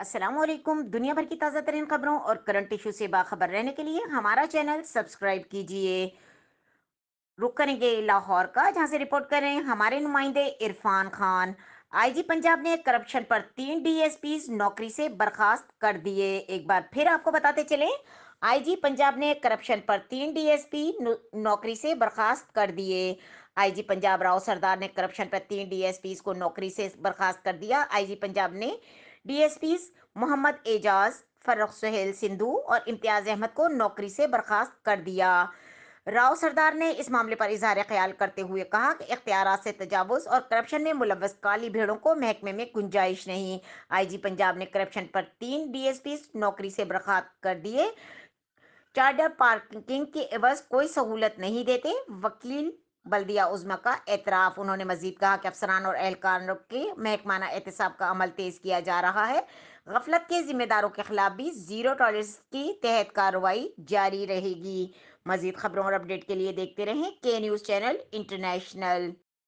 असलम दुनिया भर की ताज़ा तरीन खबरों और करंट इशू से बाखबर रहने के लिए हमारा चैनल सब्सक्राइब कीजिए रुक करेंगे लाहौर का जहां से रिपोर्ट कर रहे हैं हमारे नुमाइंदे इरफान खान आईजी पंजाब ने करप्शन पर तीन डी एस पी नौकरी से बर्खास्त कर दिए एक बार फिर आपको बताते चले आई जी पंजाब ने करप्शन पर तीन डी एस पी नौकरी से बर्खास्त कर दिए आई जी पंजाब राव सरदार ने करप्शन पर तीन डी एस पी को नौकरी से बर्खास्त कर दिया आई जी पंजाब ने डीएसपीज मोहम्मद एजाज फर्रुख सुहेल सिंधु और इम्तियाज अहमद को नौकरी से बर्खास्त कर दिया राव सरदार ने इस मामले पर इजहार ख्याल करते हुए कहा कि इख्तियार से तजावज और करप्शन में मुलवस काली भेड़ों को महकमे में गुंजाइश नहीं आईजी पंजाब ने करप्शन पर तीन डीएसपी नौकरी से बर्खास्त कर दिए चार्टर पार्किंग की एवज कोई सहूलत नहीं देते वकील बल्दिया उजमा का एतराफ़ उन्होंने मजीद कहा कि अफसरान और एहलकारों के महकमाना एहतसाब का अमल तेज़ किया जा रहा है गफलत के जिम्मेदारों के खिलाफ भी ज़ीरो टॉलरेंस की तहत कार्रवाई जारी रहेगी मजीद खबरों और अपडेट के लिए देखते रहें के न्यूज़ चैनल इंटरनेशनल